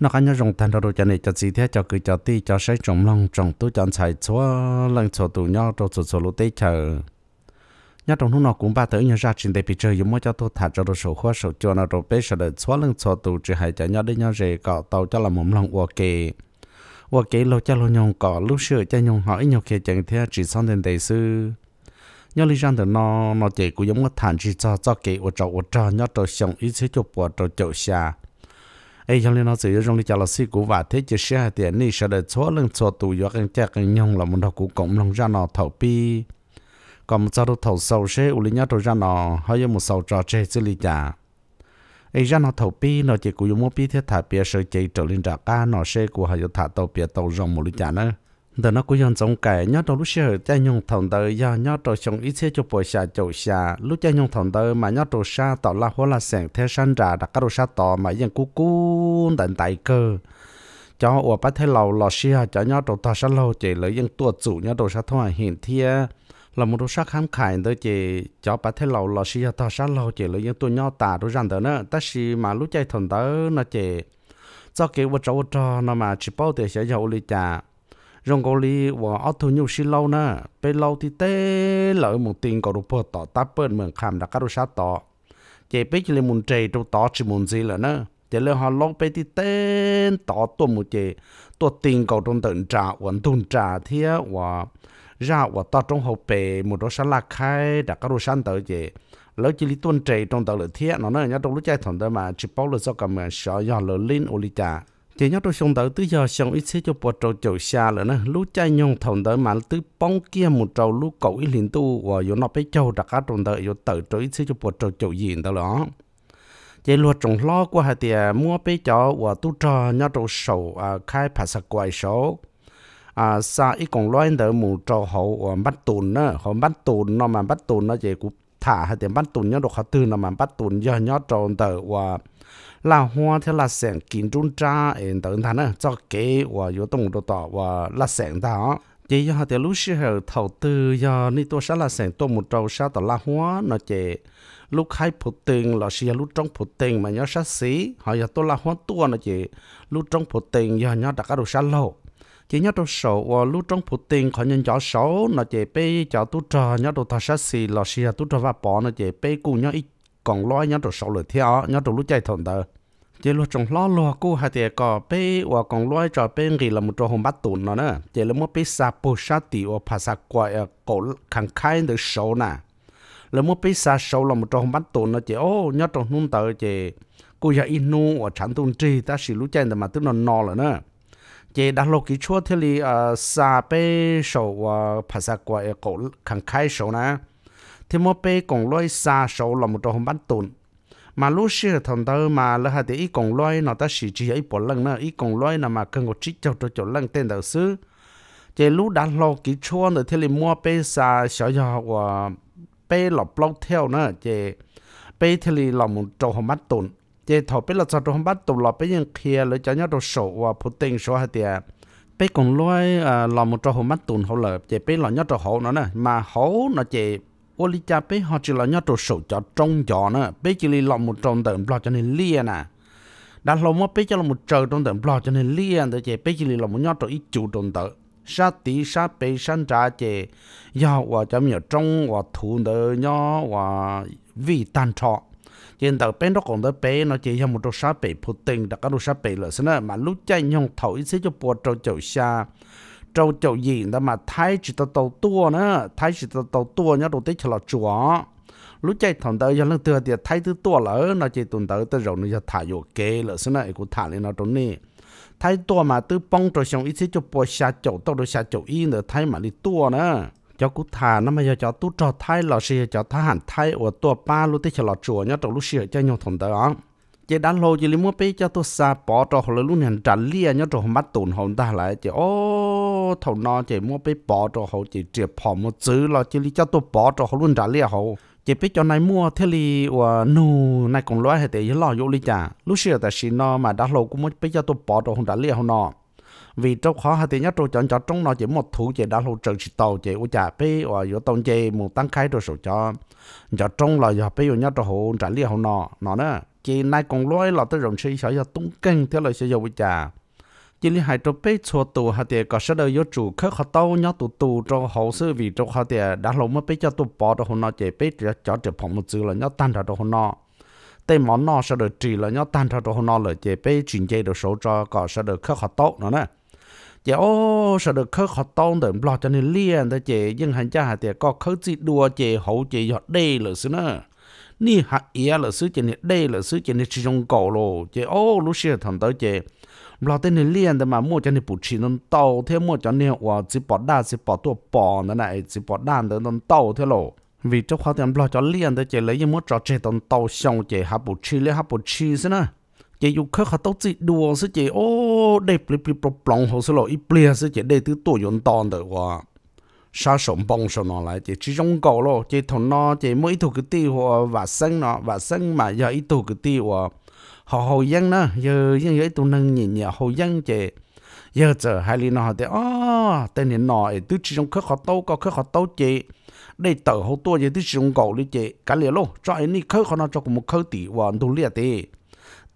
nó cá nhân dùng thành ra đồ cho này cho gì thế cho cứ cho ti cho sẽ trồng lòng trồng tu chọn xài chúa lần chỗ tụ nhau rồi chỗ chỗ lũ tê chờ nhà trong lúc nó cũng ba tới nhà ra trên đây bị chơi dùng mỗi cho tôi thả cho đồ sổ khoa sổ cho nó đồ bê sổ đợt chúa lần chỗ tụ chỉ hay cho nhau đi nhau rề cọ tàu cho là mồm lòng ok ok lâu cho lâu nhong cọ lúc sửa cho nhong hỏi nhau kia chẳng thế chỉ xong đến đây sư nhớ lý rằng nó nó chỉ cũng giống một thằng chỉ cho cho kỹ ở chỗ ở chỗ nhớ đồ sống ý chế chụp bỏ đồ chỗ xa ai chẳng liên nó sử dụng cho là si cũ và thế chỉ xe hạt tiền này sẽ để số lần số tù do cái cha cái nhông là một đầu cũng cộng lòng ra nó thầu pi còn một sau đâu thầu sau xe u lý nhá ra nó hay một sau trò chơi xử lý trả ai ra nó thầu pi nó chỉ cũ dùng một pi thế thả bia sẽ chạy trở lên trả ca nó xe của hay thả tàu bia tàu rồng một lý trả nữa đó nó cũng giống cái nhớ trong lúc xưa cha nhung thằng tớ do nhớ trong sống ít xíu cho bồi xà chậu xà lúc cha nhung thằng tớ mà nhớ trong xa tỏ là hóa là sẹn thế san ra đặt cái đồ xa tỏ mà dân cú cú tận tại cơ cho ủa bắt thế lâu lò xia cho nhớ trong tỏ xa lâu chỉ lấy dân tuột chủ nhớ trong xa thôi hiện thia là một đồ xa khám khải tới chỉ cho bắt thế lâu lò xia tỏ xa lâu chỉ lấy dân tuột nhớ tả đồ rằng tớ nữa ta xì mà lúc cha thằng tớ nó chỉ cho cái vật trâu vật nó mà chỉ bao tiền sẽ giàu lên trả rong gò li và ở thu nhiều xí lâu nè bây lâu thì té lỡ một tiền có đủ bơ tỏ ta bơ mượn khám đã cắt đồ sát tỏ chạy bây chỉ là muốn chạy đâu tỏ chỉ muốn gì là nè chạy lên họ lâu bây thì té tỏ tua một chạy tua tiền có trong tận trả vẫn tồn trả thì và ra và ta trong hậu bề một đôi sát lạc khai đã cắt đồ sát tỏ chạy lỡ chỉ lý tuân chạy trong tờ lợi thiết nó nói nhá trong lúc chạy thằng đó mà chỉ bảo là do cả cầm sợ do lỡ lên ô lý trả chỉ nhớ tôi xong tới tới giờ xong ít xíu cho bộ trâu chầu xa rồi nè lú chai nhong thòng tới mà tới bóng kia một trâu lú cậu ít liền tu và vô nó bé châu đặc á trong tới vô tự trâu ít xíu cho bộ trâu chầu gì đó đó chỉ luật trồng lo qua hai tiền mua bé chó và tu trò nhớ trâu sầu à khai phá sạc quay sầu à xa ít còn loay tới một trâu hậu và bắt tùn nữa họ bắt tùn nó mà bắt tùn nó chỉ cũng thả hai tiền bắt tùn nhớ được họ tư nó mà bắt tùn giờ nhớ trâu tới và là hoa thì là sẹn kiến trung tra em tận thằng nữa cho kế và yếu tông đồ tỏ và là sẹn đó chỉ do thì lúc xưa hậu thầu tư do ni tôi sẽ là sẹn tôi một trâu sao tỏ là hoa nó chỉ lúc hai phụ tiền là xia lúc trong phụ tiền mà nhớ sát sĩ họ giờ tôi là hoa tua nó chỉ lúc trong phụ tiền giờ nhớ đặt cái đồ sa lộ chỉ nhớ đồ sổ và lúc trong phụ tiền họ nhận rõ sổ nó chỉ bây cho tôi trò nhớ đồ thọ sát sĩ là xia tôi trò và bỏ nó chỉ bây cùng nhớ ít còn lo nhau đồ sầu lửa theo nhau đồ lúc chạy thằng tờ chỉ lo trong lo lo cô hai tiệt có bé và còn lo cho bé nghỉ là một trò hồng bắt tụn nó nữa chỉ là một bé sa po sa tì và phá sa quậy ờ, cổ khẳng khai được sâu nè là một bé sa sâu là một trò hồng bắt tụn nữa chỉ ô nhau trong nung tờ chỉ cô giờ inu và chẳng tuân trì ta chỉ lúc chạy mà tức nó no là nữa chỉ đã lo kỹ chua thế li sa ờ, bé sâu và phá sa quậy ờ, cổ khẳng khai sâu nè thì mua bê còn lôi xa sâu là một trò hồng bán tồn mà lúc xưa thằng tao mà lỡ hạt thì ý còn lôi nó ta chỉ chỉ ấy bỏ lần nữa ý còn lôi là mà cần có trích cho cho cho lần tên đầu sư chỉ lúc đã lo kỹ chua rồi thì liền mua bê xa sợ cho và bê lọc lọc theo nữa chỉ bê thì liền là một trò hồng bán tồn chỉ thọ à, à, à, bê là trò hồng bán tồn là bê những kia lấy cho nhau đồ sổ và putin số hạt thì bé còn lôi à, lò một trò hồ mắt tùn hồ lợ chế bé lò nhớ trò hồ nó nè mà hồ nó chế ô lý cha bé họ chỉ là nhớ đồ sổ cho trông gió nữa bé chỉ là một tròn tận lo cho nên lia nè à. đã lâu một bé cho là một trời trong tận lo cho nên lia tới chị bé chỉ là một nhớ đồ ít chủ trong tận sa tí sa bé san trả chị do và cho mình trong và thủ đỡ nhớ và vì tan trọ trên tàu bé nó còn tới bé nó chỉ là một đồ sa bé phụ tình đặc các đồ sa bé là thế mà lúc chạy nhong thổi sẽ cho bùa trâu chậu xa trâu chậu diện đó mà thái chỉ tao tàu tua nữa thái chỉ tao tàu tua nhá đồ tết là chúa lúc chạy thằng tới giờ lần thứ thì thái thứ tua lỡ nó chạy tuần tới tới rồi nó giờ thả vô kê lỡ xưa này cũng thả lên nó trốn nè thái tua mà từ bông trâu xong ít xíu cho bò xa chậu tao đồ xa chậu yên nữa thái mà đi tua nữa cho cú thả nó mà giờ cho tú trò thái là xì cho thái hẳn thái ở tua ba lúc tết là chúa nhớ trâu lúc sửa cho nhau thằng tới đó chỉ đan lô chỉ lấy mua bê cho tôi xa bỏ cho họ là lúc này trả nhớ nhá trò mắt tổn hồn ta lại chỉ ô thầu nó chỉ mua bé bỏ cho họ chỉ chỉ bỏ một chữ là chỉ lý cho tôi bỏ cho họ luôn trả liền họ chỉ biết cho này mua thế li và nu này cũng loại hết tế lo vô lý trả lúc xưa tại xin nó mà đã lâu cũng mới biết cho tôi bỏ cho họ trả liền họ nó vì trong khó hệ thì nhất tôi chọn cho trong nó chỉ một thủ chỉ đã lâu trừ chỉ tàu chỉ u trả bé và dụ tàu chỉ một tăng khai rồi số cho cho trong là giờ bé dụ nhất cho họ trả liền họ nó nó nữa chỉ này cũng loại là tôi rộng sĩ sợ giờ tung kinh thế là sẽ dụ trả chỉ là hai trâu bé chua tù hạt tiền có sẽ đời yếu chủ khắc họ tàu nhau tù tù trong hậu sự vì trong hạt tiền đã lâu mới bé cho tù bỏ đồ hồn nọ chế bé cho cho chế phòng một chữ là nhau tan ra đồ hồn nọ tê món nọ sẽ được trì là nhau tan ra đồ hồn nọ là chế bé chuyển chế đồ số cho có sẽ được khắc họ tàu nữa nè chế ô sẽ được khắc họ tàu để lo cho nên liền để chế nhưng hành cha hạt tiền có khắc gì đua chế hậu chế giọt đây là xứ nữa ni hạt ia là xứ chế này đây là xứ chế này chỉ trong cổ lô chế ô lúc xưa thằng tới chế เราเต้นเรียนแต่มาโม่จะในปุชินนโตเท่าโม่จะเนี่ยว่าสิปอดด้าสิปอดตัวปอนั่นแหละสิปอดด้านเดินนโตเท่าโลวิจารณ์ความเต่มเราจะเรียนแต่เจเลยยังโม่จะเจตนโตช่องเจฮับปุชิเลยฮับปุชิสินะเจอยู่เคยเขาต้องจิตดวงสิเจโอ้เด้เปลียเปลี่ยนปลงหัวสโลอีเปลี่ยนสิเจได้ที่ตัวยนตอนเดียวว่าชาสมบงสนอะไรเจชิจงกอโลเจทนอเจไม่ถูก่ตีว่าวัดเส้นเนาะวัดเส้นมาอย่าอีถูกตีว่า họ hồi dân nó giờ dân ấy tụ nâng nhìn nhở hồi dân chị giờ giờ hai ly nó họ thì ô, tên hiện nội tứ chỉ trong khớp họ tâu có khớp họ tâu chị đây tờ hậu tua giờ tứ chỉ trong cổ đi chị cả liền luôn cho anh đi khớp họ nó cho một khớp tỷ và tụ liền đi,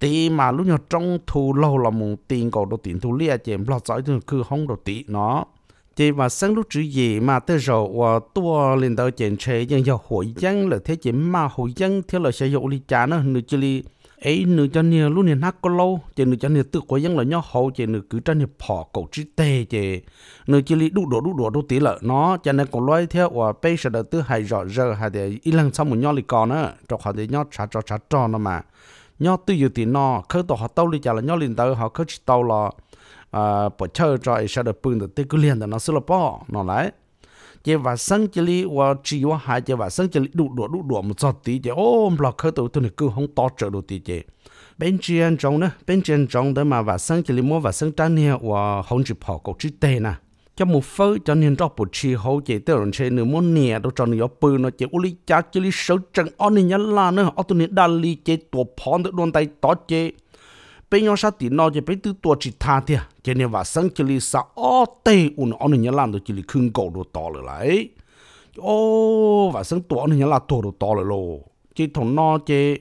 thì mà lúc nhỏ trong thu lâu là một tiền cổ đồ tiền thu liền chị lo giỏi thì cứ không đồ tỷ nó chỉ và sáng lúc chữ gì mà tới giờ và tua lên tới chuyện chế nhưng giờ hội dân là thế chị mà hội dân theo là sử dụng đi trả nó người chỉ ấy nữ cho nia lúc nia nát có lâu chị nữ cho nia tự có những là nhau hậu chị nữ cứ cho nia phò cầu chỉ tê chị nữ chỉ lý đủ đồ đủ đồ đủ tí lợ nó cho nên còn loay theo và bây giờ đầu tư hay rõ giờ hay để ít lần sau một nhau lì còn nữa, cho họ để nhau trả cho trả cho nó mà nhau tự dự tí nó khứ tổ họ tâu lì chả là nhau liền tới họ khứ chỉ tàu là à bỏ chơi cho ấy sẽ được bưng được tư cứ liền là nó là bỏ nó lại chỉ và sân chỉ li và chỉ và hai chỉ và sân chỉ li đủ đủ đủ đủ một giọt tí chỉ ôm lọ khơi tụ tụi này cứ không to trở đủ tí chỉ bên trên trong nữa bên trên trong đó mà và sân chỉ li mua và sân trang hiệu và không chịu bỏ cột chữ tê nè cho một phơi cho nên đó bộ chi hậu chỉ tới rồi chơi nửa muốn nè đó cho nửa có bự nó chỉ lý cha chỉ li sấu chân on nên nhá là nữa ở tụi này đa li chỉ tổ phòn được đồn tay to chỉ bây giờ sao thì nó chỉ biết từ tuổi chỉ tha thì cho nên và sáng chỉ lì sao ở tây un ở nhà làm được chỉ lì khưng cổ đồ to rồi lại ô và sáng tuổi ở nhà là tuổi đồ to rồi lo chỉ thằng nó chỉ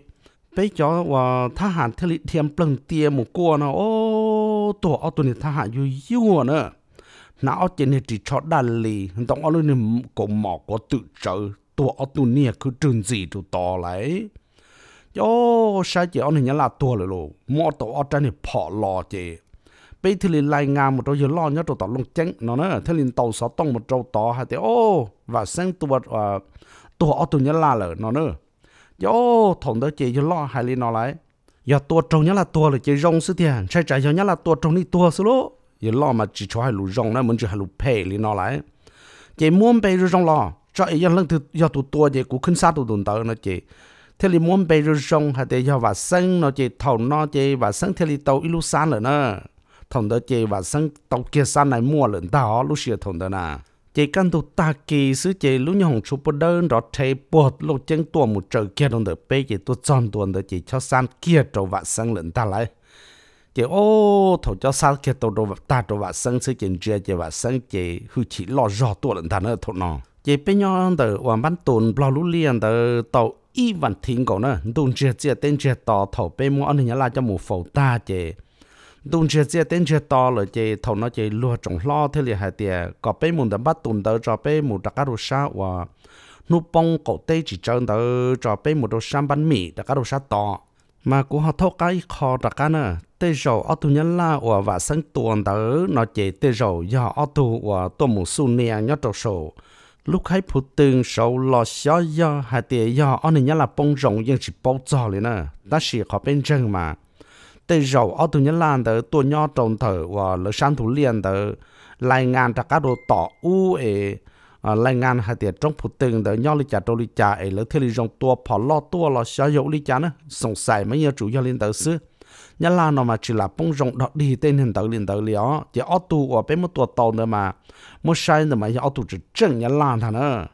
bây giờ và tha hạn thì lì thêm bằng tiền một cua nó ô tuổi ở tuổi này tha hạn yêu yêu nữa nó ở trên này chỉ cho đàn lì thằng ở nơi này cổ mỏ có tự trợ tuổi ở tuổi này cứ trường gì đồ to lại yo sai chỉ ông hình là tua rồi lô mò tổ ở trên thì phò lò chè bây thì liền lại ngang một trâu giờ lo nhớ trâu tàu long chén nó nói thế liền tàu sáu tông một trâu to ha. tiếng ô và sang tua à tua ở tụi nhớ là lợ nó nữa yo thằng đó chè giờ lo hai liền nó lại giờ tua trong nhớ là tua rồi chè rong sư thiền sai trái giờ nhớ là tua trong đi tua sư lô giờ lo mà chỉ cho hai lù rong nó mình chỉ hai lù pè liền nó lại chè muốn bê rồi rong lo cho ấy giờ lần thứ giờ tụi tua chè cũng khinh sát tụi tụi tàu nó chè thế li muốn bây giờ rong hạt để cho và sân nó chơi thầu nó chơi và sân thế li tàu ilu san nữa nè thằng đó chơi và sân tàu kia san này mua lợn tao lúc xưa thằng đó nè chơi căn tụ ta kỳ sứ chơi lúc nhau hồng chụp đơn đó thấy bột lúc chân tua một trời kia đồng đợt bê chơi tôi chọn tuần đó chơi cho san kia trâu và sân lợn ta lại chơi ô thầu cho san kia tàu đồ ta trâu và sân sứ chơi chơi chơi và sân chơi hư chỉ lo rõ tua lợn ta nữa thằng nó chỉ bây giờ đó hoàn bán tuần bao lưu liền đó tàu y đun đun tên tên mua cho cho ta nó trồng lo thế liền có đặc 一万天狗呢，冬至节等节到头被摸，俺人家就冇否大嘅。冬至节等节到了嘅，头那嘅落种落睇嚟系啲，个被摸的不冻到就被摸大家都杀哇。nu bông cổ tê chỉ chân tớ cho bê một đồ sam bánh mì đặc cá đồ sát to mà cũng họ thốt cái kho đặc cá nè tê dầu ở tu nhân la và và sân tuần tớ nó chỉ tê dầu do ở tu và tu một su nia nhớ đồ sổ lúc hay phụ từng sầu lò xó do hà tiề do ông này là bông rồng nhưng chỉ bao giờ liền nè đó chỉ có bên chân mà tê rồi ở tụi nhá lan tới tụi nhau trồng thử và lỡ sang thủ liền tới lại ngàn ra cá đồ tỏ u ế à, lại ngàn hà tiệt trong phụ từng tới nhau lý trả đồ lý trả ấy, lỡ thiên lý rồng tua phò lo tua lò xó dấu lý trả nữa sống sài mấy nhớ chủ do liền tới xưa nhà là nó mà chỉ là bông rộng đó đi tên hình tử liền tử liền chỉ ô tu ở bên một tuột tàu nữa mà một sai nữa mà ô tu chỉ chân nhà là thằng nữa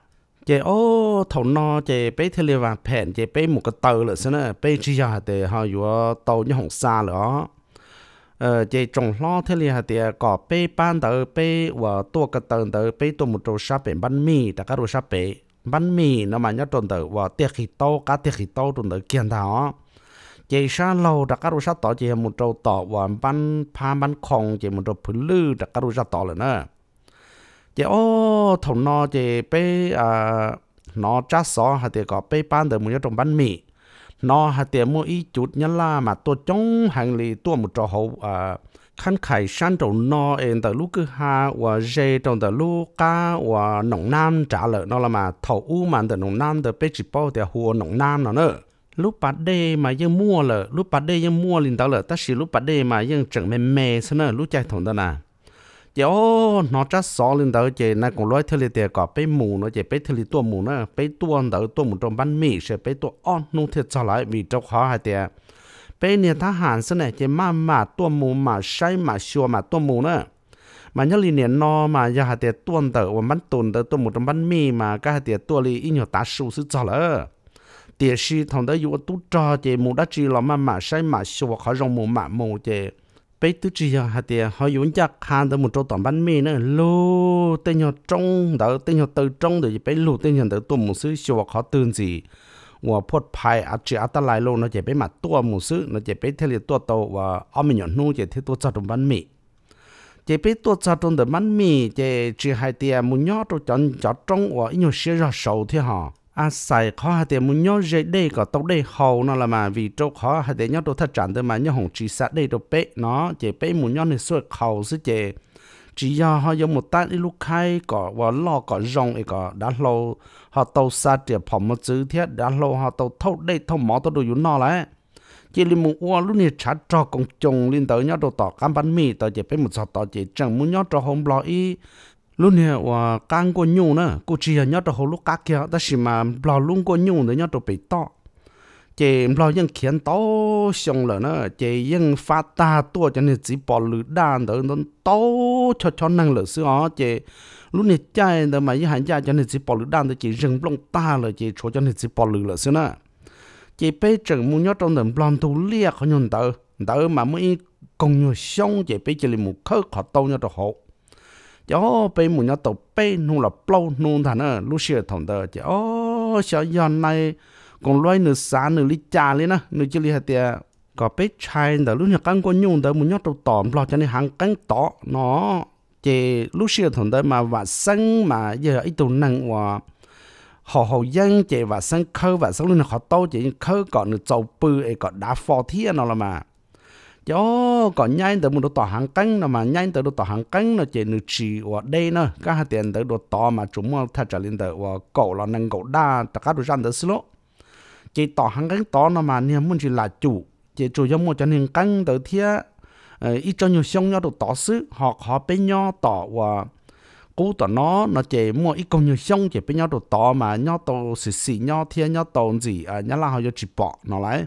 chỉ ô thầu no chỉ bé thế liền và phèn chỉ bé một cái tàu nữa xem nữa bé chỉ giờ thì họ vừa tàu như hồng xa nữa ờ chỉ trồng lo thế liền thì có bé ban tờ bé và tua cái tàu tờ bé tua một trâu sa bé bánh mì đã các đồ sa bé bánh mì nó mà nhá trộn tờ và tiệc khí tô cá tiệc khí tô trộn tờ kiên thảo chị sa lâu đặc các sa tỏ chị một trâu tỏ và ban pha ban khong chị một trâu phứ lư đặc các sa tỏ là nè chị ô thằng nó chị bé à nó chắc xó hạt tiền có bé ban được một trong ban mì nó hạt tiền mua ít chút nhân la mà tôi chống hàng lì tôi một trâu hậu à khăn khải sang trong nó em từ lúc cứ ha và dê trong từ lúc cá và nông nam trả lời nó là mà thầu u mà từ nông nam từ bé chỉ bao từ hồ nông nam nó nữa lúc bắt đê mà dân mua lợ lúc bắt đê dân mua liền tao lợ ta chỉ lúc bắt đê mà dân chẳng mềm mềm xí nữa lúc chạy thủng đó nè giờ nó chắc xó lên tao chị nãy cũng nói thề tiền có bê mù nó bê bé thề tua mù nó bé tua tao tua mù trong bánh mì sẽ bê tua on nung thiệt cho lại vì trong khó hai tiền Bê nè ta hàn xí này chị mà mà tua mù mà say mà xua mà tua mù nữa mà nhớ liền nè nó mà giờ hai tiền tua tao và bánh tồn tao tua mù trong bánh mì mà cái hai tiền tua li ít nhiều ta sâu sức cho lại địa sĩ thằng đó yêu tu trò chị mù đã chỉ là mà mà say mà sửa khó rong mù mà mù chị bây tu chỉ là hạt địa họ yến chắc hàng đó một chỗ toàn bánh mì nữa lô tên nhỏ trong đó tên nhỏ từ trong rồi bây lô tên nhỏ từ tu mù sư sửa khó tương gì và phốt phai à chỉ à ta lại lô nó chỉ bây mà tua mù sư nó chỉ bây theo liệt tua tàu và ông mình nhỏ chỉ theo tua cho bánh mì chỉ biết tôi cho trong bánh mì chỉ chỉ hai tiền muốn nhớ tôi chọn chọn trong và ít nhiều ra sầu thế hả à xài khó hạt tiền muốn nhớ dễ đây có tốc đây hầu nó là mà vì chỗ khó hạt tiền nhớ đồ thật chẳng tới mà nhớ hồng chỉ sát đây đồ bé nó chỉ bé muốn nhớ này suốt hầu chứ chỉ chỉ do họ dùng một tát đi lúc khai có và lo có rong ấy có đã lâu họ tàu xa tiền phòng một chữ thiết đã lâu họ tàu thâu đây thâu mỏ tàu đồ yếu nó lại chỉ li mu ua lúc này trả cho công chung lên tới nhau đồ tỏ cam bánh mì tới chỉ phải một sọt tỏ chỉ chẳng muốn nhau cho hôm lo y lúc này và cang có nhung nữa cô chỉ là nhớ được hồi lúc cá kia đó là mà lo luôn có nhung để nhớ được bị to chị lo vẫn khiến to xong rồi nữa chị vẫn phát ta to cho nên chỉ bỏ lửa đan đó nó to cho cho năng lượng xưa ó chị lúc này chạy đó mà những hàng gia cho nên chỉ bỏ lửa đan đó chị rừng blong ta rồi chị chỗ cho nên chỉ bỏ rồi xưa nữa chị bây chừng muốn nhớ trong đường blong thu liệt có nhận tớ tớ mà mới công nhau xong chị bây giờ là một khớp họ tâu nhớ được hậu cho bây mù nhỏ tàu, bé nung là plou nung thằng nó lúc xưa thằng đó chứ ô sợ giòn này còn loay nửa sáng nửa lít trà lên á nửa chỉ lít hạt tiệt có bé trai đó lúc nhỏ căng con nhung đó mù nhỏ tàu tòm lo cho nên hàng căng tỏ nó chỉ lúc xưa thằng đó mà và sân mà giờ ít tụ nâng và họ hậu dân chỉ và sân khơi và sân luôn họ tao chỉ khơi còn nửa trâu bự ấy còn đá phò thiên nó là mà cho có nhanh tới một đồ tỏ hàng cánh nó mà nhanh tới đồ tỏ hàng cánh nó chỉ nữ chỉ ở đây nó các hạt tiền tới đồ tỏ mà chúng mà thay trở lên tới và cậu là năng cậu đa tất cả đồ dân tới xí chỉ tỏ hàng cánh tỏ nó mà niềm muốn chỉ là chủ chỉ chủ giống một chân nên cánh tới thia ờ, ít cho nhiều xong nhau đồ tỏ xứ hoặc họ bên nhau tỏ và cú tỏ nó nó chỉ mua ít công nhiều xong chỉ bên nhau đồ tỏ mà nhau tàu xì xì nhau thia nhau tàu gì à nhau là họ chỉ bỏ nó lại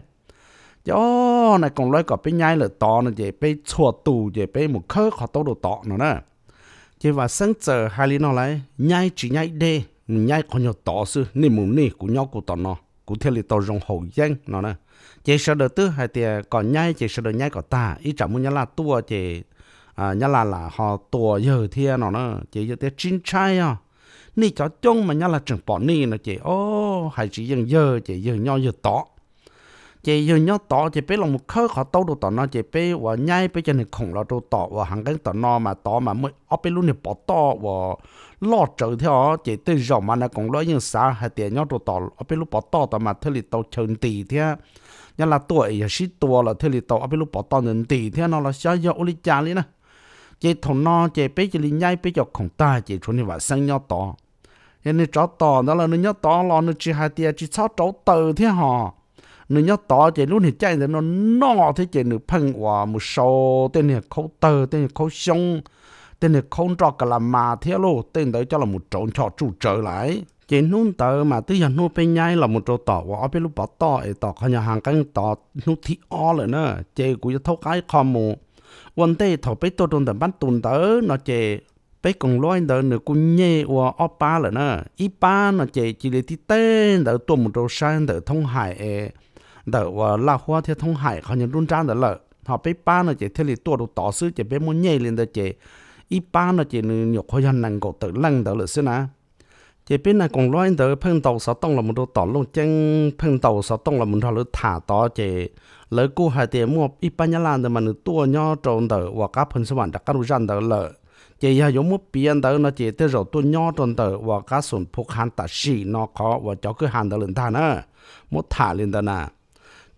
cho này còn loay cả bên nhai là to nữa vậy bên chùa tù vậy bên một khớ họ tao đồ to nữa nè chỉ và sáng giờ hai lý nó lại nhai chỉ nhai đê nhai có nhiều to sư nên muốn nè của nhau của to nó của theo lý to rồng hậu danh nó nè chỉ sợ đợt tư hai tiền còn nhai chỉ sợ đợt nhai còn ta ý chẳng muốn nhá là tua chỉ à nhá là là họ tua giờ thiên nó nè chỉ giờ tiết chín trai à nè cháu chung mà nhá là trường bỏ nè nó chỉ ô hai chỉ dân giờ chỉ giờ nhau giờ to chỉ dùng nhau tỏ chỉ biết là một khơi họ tàu đồ tỏ nó chỉ biết và nhai bây cho nên khủng là đồ tỏ và hàng cái tỏ nó mà tỏ mà mới ở bên luôn này bỏ tỏ và lo trở theo chỉ tự rộng mà nó cũng lo như sao hay tiền nhau đồ tỏ ở bên lúc bỏ tỏ tỏ mà thôi thì tàu chừng tỷ thế nhà là tuổi giờ xí tua là thôi thì tàu ở bên lúc bỏ tỏ nên tỷ thế nó là sao giờ uli cha lý nè chỉ thằng nó chỉ biết chỉ nhai bây cho khủng ta chỉ chuẩn đi vào sang nhau tỏ nên nó cho tỏ đó là nó nhau tỏ là nó chỉ hai tiền chỉ sao chỗ từ thế họ nếu nhớ tỏ thì lúc thì chạy thì nó nọ thế chạy nửa phân quả một số tên này khâu tờ tên này khâu sông tên này không cho làm mà thế lô tên đấy cho là một trộn cho chủ trở lại chỉ nôn tờ mà tư giờ nô bên nhai là một chỗ tỏ và ở bên lúc bỏ tỏ ấy tỏ nhà hàng căng tỏ nô thị o lại nữa chỉ cũng thâu cái khó mù วันเต้ถอไปตัวตรงแต่บ้านตุนเตอเนาะเจไปกงร้อยเดินเนกูเย่วัวอป้าเลยนะอีป้าเนาะเจจิเลที่เต้นเดอตัวมุโรชันเดอทงหายเอ đỡ và ờ, la hoa thì thông hải họ nhận run trang đỡ lợ. họ bé ba nó chỉ thế thì tua đồ tỏ sứ chỉ bé muốn nhảy lên đỡ chỉ ít ba nó chỉ nhục hoa dân năng cổ tự lăng đỡ lợ xưa nè chỉ bên này còn loi đỡ phân tàu sáu tông là một đồ tỏ luôn chân phân tàu sáu tông là một thằng lứa thả tỏ chỉ lỡ cô hai tiền mua ít ba nhà lan thì mà nó tua nhau trộn đỡ và cá phân số bạn đã các đồ đỡ lợ. chỉ là giống một biển đỡ nó chỉ tới rồi tôi nhỏ tròn tờ và cá sồn phục hàn tạ xì nó có và cho cứ hàn đỡ lên ta nữa một thả lên đỡ nào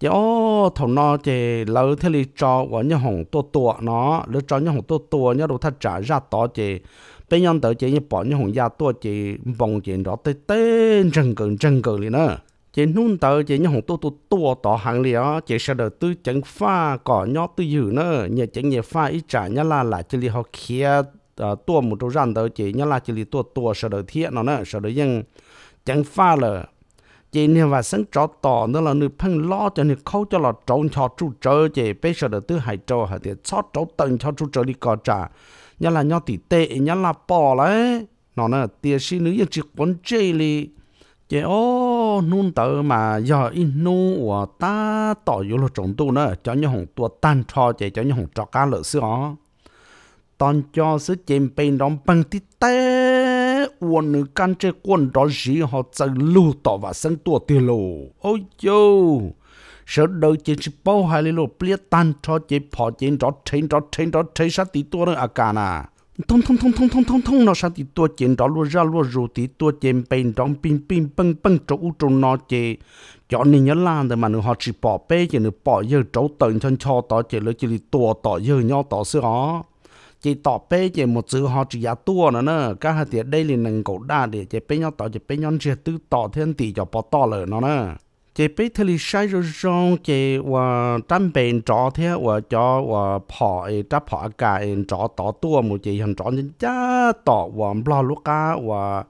chỉ ô thằng nó chỉ lâu thế li cho của những hồng tua to nó lỡ cho những hồng tua to nhớ đồ thật trả ra to chỉ bên nhân tới chỉ như bỏ những hồng da to chỉ vòng chỉ đó tới tên chân cường chân cường liền nữa chỉ nôn tới chỉ những hồng tua tua to to hàng liền đó chỉ sẽ được tư chẳng pha cỏ nhau tư dữ nữa nhờ chẳng nhờ pha ít trả nhau là lại chỉ li họ kia ờ, tua một chỗ ran tới chỉ nhau là chỉ li tua tua sẽ được thiện nó nữa sẽ được nhưng chẳng pha là chị nè và sẵn trọ tỏ nó là nữ phân lo cho nữ khâu cho là trộn cho chú trở chị bây giờ là tư hải trò hả thì xót trộn tận cho chú trở đi cò trả nhá là nhau tỷ tệ nhá là bỏ lấy nó là tiền sĩ nữ yên chỉ quấn chơi li chị ô nôn tớ mà giờ in nô của ta tỏ yếu là trộn tu nữa cho nhau hồng tua tan cho chị cho nhau hồng trọ cá lợn xưa ó tòn cho sứ chèm bình đóng bằng tít tê quân nữ can chế quân đó gì họ chẳng lưu tỏ và sân tùa tiền lù. Ôi dô! Sở đời chế sĩ bao hai lý lô blia tàn cho chế phò chế đó trên đó trên đó trên sát tí tùa nữa à cả nà. Thông thông thông thông thông thông thông nó sát tí tùa chế đó lùa ra lùa rù tí tùa chế bền đón pin pin băng băng chỗ ủ trù nó chế. Cho nên nhớ là mà nữ họ chỉ bỏ bê chế nữ bỏ dơ chỗ tận chân cho tỏ chế lỡ chế lì tùa tỏ dơ nhau tỏ sữa ó chỉ tỏ bê chỉ một chữ họ chỉ giá tua nữa nè các hạt tiệt đây là nâng cổ đa để chỉ bê nhau tỏ chỉ bê nhau chỉ tư tỏ thiên tỷ cho bỏ tỏ lở nó nè chỉ bê thề lì sai rồi xong chỉ và ờ, trăm bền trọ thế và ờ, cho và ờ, phỏ ấy ta phỏ cả ấy trọ tỏ tua một chỉ hàng trọ nhân cha tỏ và lo lúc cá và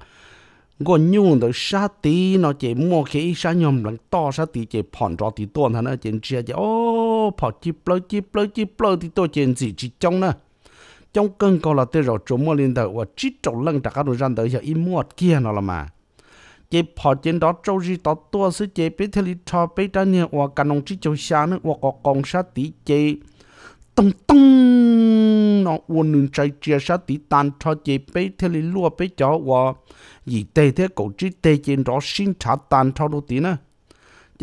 còn nhung được sa tí nó chỉ mua khi sa nhom lằng to sa tí chỉ phòn trọ tí tuần thằng nó chỉ chia chỉ ô phỏ chỉ plơ chỉ plơ chỉ plơ thì tôi chỉ gì chỉ trong nè trong cơn câu là tôi rồi chỗ mua lên đầu và chỉ chỗ lưng đã các đồ dân tới giờ im mua kia nó là mà chế họ trên đó trâu gì to tua sư chế bé thề li cho bé đã nhẹ và cả nông chỉ chỗ xa nữa và có con xa tí chế tông tông nó uốn nương trái chia xa tí tan cho chế bé thề li lúa bây chó và gì tê thế cổ chỉ tê trên đó xin trả tan cho đồ tí nữa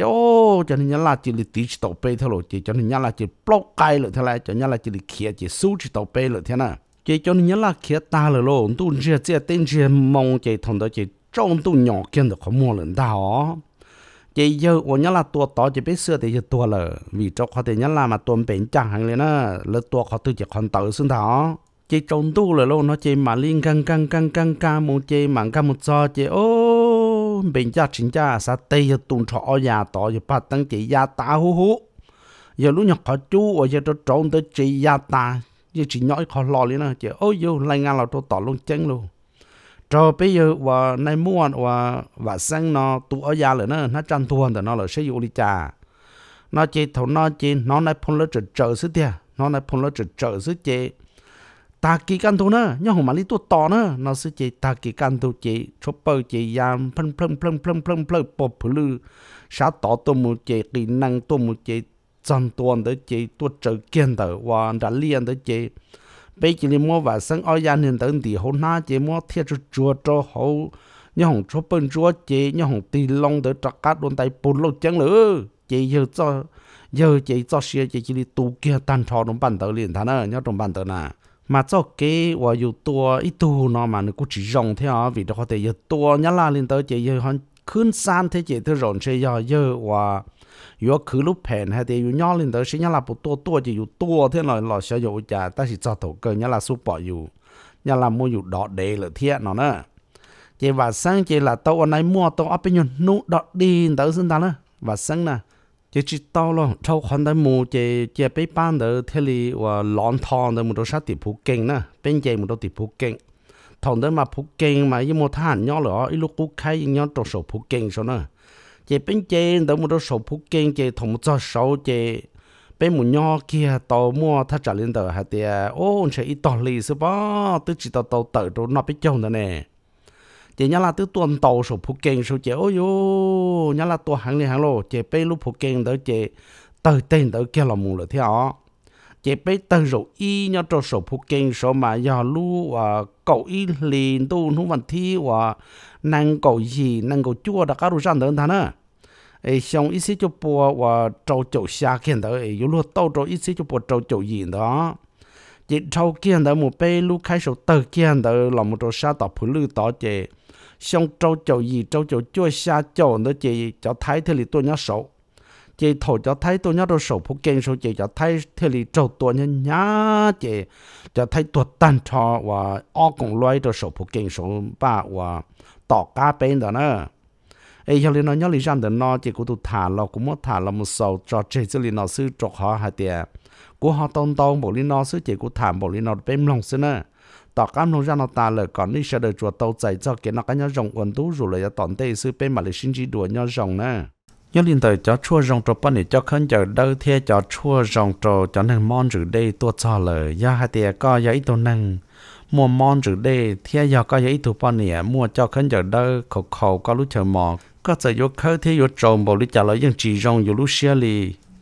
cho cho nên nhá là chỉ là tí tàu bê thôi rồi cho nên nhá là chỉ block cái rồi thế này cho nhá là chỉ là kia chỉ số chỉ tàu bê rồi thế nào chỉ cho nên nhá là kia ta rồi lo tu chỉ chỉ tên chỉ mong chỉ thằng đó chỉ trong tu nhỏ kia được không mua lần đó chỉ giờ ở nhá là tua to chỉ biết sửa thì chỉ tua lờ vì cho họ thì nhá là mà tuần bệnh chẳng hạn lên á lỡ tua họ tự chỉ còn tự xưng thọ chỉ trong tu rồi lo nó chỉ mà liên căng căng căng căng căng một chỉ mà căng một giờ chỉ ô hú bên gia chính gia sa tây giờ tuần trọ nhà tỏ giờ bắt tăng chỉ gia ta hú hú giờ lúc nhập khó chú ở giờ cho trốn tới chỉ gia ta giờ chỉ nhói khó lo lên nữa chị ôi yêu lại ngang là tôi tỏ luôn chân luôn cho bây giờ và nay mua và và sang nó tụ ở nhà rồi nó nó chăn thua thì nó là sẽ yêu đi cha nó chỉ thầu nó chỉ nó nay phun lỡ trợ trợ sức tiền nó nay phun lỡ trợ trợ sức chị ta kỳ căn tu nữa nhưng hôm mà lý tu to nữa nó sẽ chỉ ta kỳ căn tu chỉ chụp bao chỉ yam plum plum plum plum plum plum bộ phụ lư xã tỏ tu một chỉ kỹ năng tu một chỉ chân tuần tới chỉ tu trở kiên tới và đã liên tới chỉ bây giờ mua và sang ở nhà hiện tới thì hôm nay chỉ mua thiết cho chùa cho hậu nhưng hồng chụp bên chùa chỉ nhưng hồng tì long tới trắc cát đồn tại bốn lô chẳng lử chỉ giờ cho giờ chỉ cho xe chỉ chỉ tu kia tan trò đồng bàn tới liền thà nữa nhớ đồng bàn tới nào mà cho cái và dù tua ít tu nó mà nó cũng chỉ rồng thế à vì đó có thể giờ tua nhá là lên tới chỉ giờ hắn khuyên san thế chỉ tới rồng chơi giờ giờ và dù khứ lúc phèn hay thì dù nhỏ lên tới sẽ nhá là bộ tua tua chỉ dù tua thế là là sẽ dù chả ta chỉ cho thổ cơ nhá là số bỏ dù nhá là mua dù đỏ đề là thiệt nó nữa chỉ và sáng chỉ là tao ở này mua tao ở bên nhau nụ đỏ đi tới xin ta nữa và sáng nè chỉ chỉ tao lo sau khoảng đấy mua chỉ chỉ bé bán được thế li và lon thon đó một đôi sát tiệp phụ kinh nè bên chỉ một đôi tiệp phụ kinh thằng đó mà phụ kinh mà như một thằng nhỏ lọ ít lúc cú khai nhỏ trộn số phụ kinh số nè chỉ bên chỉ đó một đôi số phụ kinh chỉ thằng một trò sổ chỉ bên một nhỏ kia tao mua thắt trả lên được hạt tiệt ô sẽ ít tao lì số bao, tức chỉ tao tao tự đồ nó biết chồng đó nè chị nhá là từ tuần tàu số phụ kiện số chị ôi yo nhá là tua hàng này hàng lô chị bây lúc phụ kiện tới chị từ tiền tới kia là mù rồi thế ó chị bây từ rồi y nhá cho số phụ kiện số mà giờ lu và cậu y liền tu không vấn thi và năng cậu gì năng cậu chua đã có đủ sang đến thằng nữa ấy xong ít xíu cho bùa và trâu chậu xa kiện tới ấy lu tàu trâu ít xíu cho bùa trâu chậu gì đó chị trâu kiện tới một bên lu khai số từ kiện tới là một trâu xa tỏ phụ lư đó chị 像周九一、周九脚下脚那这叫抬腿里多人手，这头叫抬多人的手不跟手，这叫抬腿里走多人伢这叫抬多单车哇，二公来的手不跟手吧哇，倒嘎边的呢。哎，要哩那要哩上的那这个都谈了，古么谈了么少，找这这里老师做好还的，古好东东，某里老师这个谈某里老边弄是呢。ต่อการนู้จักนตาเลยก่อนนี่เสด็จจัวเตาใจเจ้าเกี่ยนกันยังรงอันตู้รู้เลยตอนเตซื้อเป็นมาเลชินจีด่วนยังรงนะยังลินเตยจะชั่วรงตัวปนี่จะขึ้นจากเดินเทียจะชั่วรงตัวจะนั่งมอนหรือได้ตัวจอเลยยาหาเตียก็ยาอีตัวนั่งมัวมอนหรือได้เทียยาก็ยาอีตัวปนี่มัวจะขึ้นจากเดินเขาเขาก็รู้เฉยหมอกก็จะยกเข้าเทียยกจมบริจาคเลยยังจีรงอยู่รู้เชียลี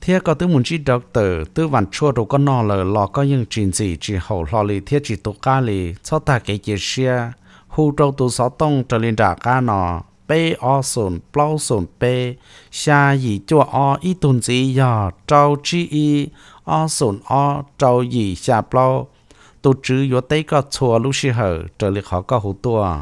thế có tư muốn chỉ đọc tử tư văn chua đồ có nọ lờ lò có những chuyện gì chỉ hậu lò lì thiết chỉ tụ ca lì cho ta cái gì xe hù trâu tụ sáu tông trở lên đà ca nọ bê o sồn plau sồn bê xa gì chua o y tùn gì yò trâu chi y o sồn o trâu gì xa plau tụ chữ yếu tây có chua lúc xì hở trở lên khó có hủ tua